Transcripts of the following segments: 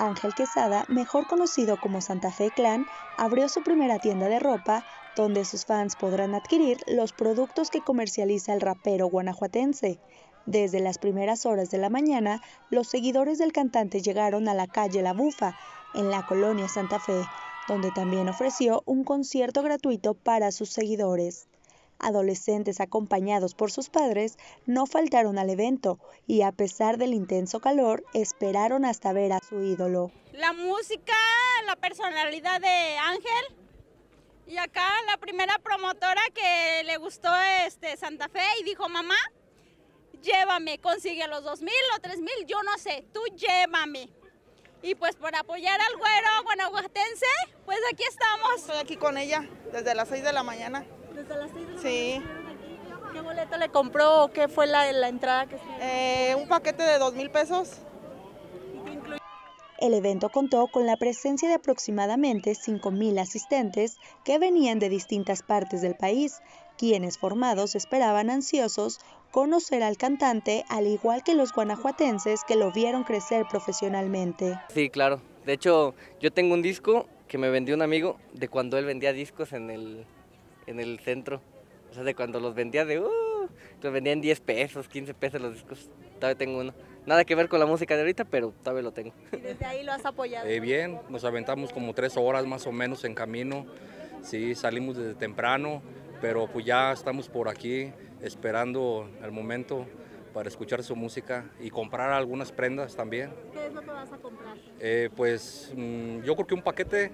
Ángel Quesada, mejor conocido como Santa Fe Clan, abrió su primera tienda de ropa, donde sus fans podrán adquirir los productos que comercializa el rapero guanajuatense. Desde las primeras horas de la mañana, los seguidores del cantante llegaron a la calle La Bufa, en la colonia Santa Fe, donde también ofreció un concierto gratuito para sus seguidores adolescentes acompañados por sus padres, no faltaron al evento y a pesar del intenso calor, esperaron hasta ver a su ídolo. La música, la personalidad de Ángel y acá la primera promotora que le gustó este Santa Fe y dijo, mamá, llévame, consigue los dos mil o tres mil, yo no sé, tú llévame. Y pues por apoyar al güero guanajuatense, pues aquí estamos. Estoy aquí con ella desde las 6 de la mañana. ¿Qué boleto le compró qué fue la, la entrada que eh, un paquete de dos mil pesos. El evento contó con la presencia de aproximadamente 5.000 asistentes que venían de distintas partes del país, quienes formados esperaban ansiosos conocer al cantante, al igual que los guanajuatenses que lo vieron crecer profesionalmente. Sí, claro. De hecho, yo tengo un disco que me vendió un amigo de cuando él vendía discos en el en el centro. O sea, de cuando los vendía de, uh, los vendían 10 pesos, 15 pesos los discos. Todavía tengo uno. Nada que ver con la música de ahorita, pero todavía lo tengo. ¿Y desde ahí lo has apoyado? Eh, bien, nos aventamos como tres horas más o menos en camino. Sí, salimos desde temprano, pero pues ya estamos por aquí esperando el momento para escuchar su música y comprar algunas prendas también. ¿Qué es lo que vas a comprar? Eh, pues mm, yo creo que un paquete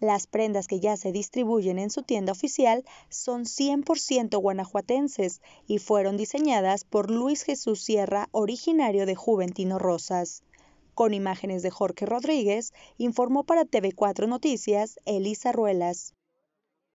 las prendas que ya se distribuyen en su tienda oficial son 100% guanajuatenses y fueron diseñadas por Luis Jesús Sierra, originario de Juventino Rosas. Con imágenes de Jorge Rodríguez, informó para TV4 Noticias Elisa Ruelas.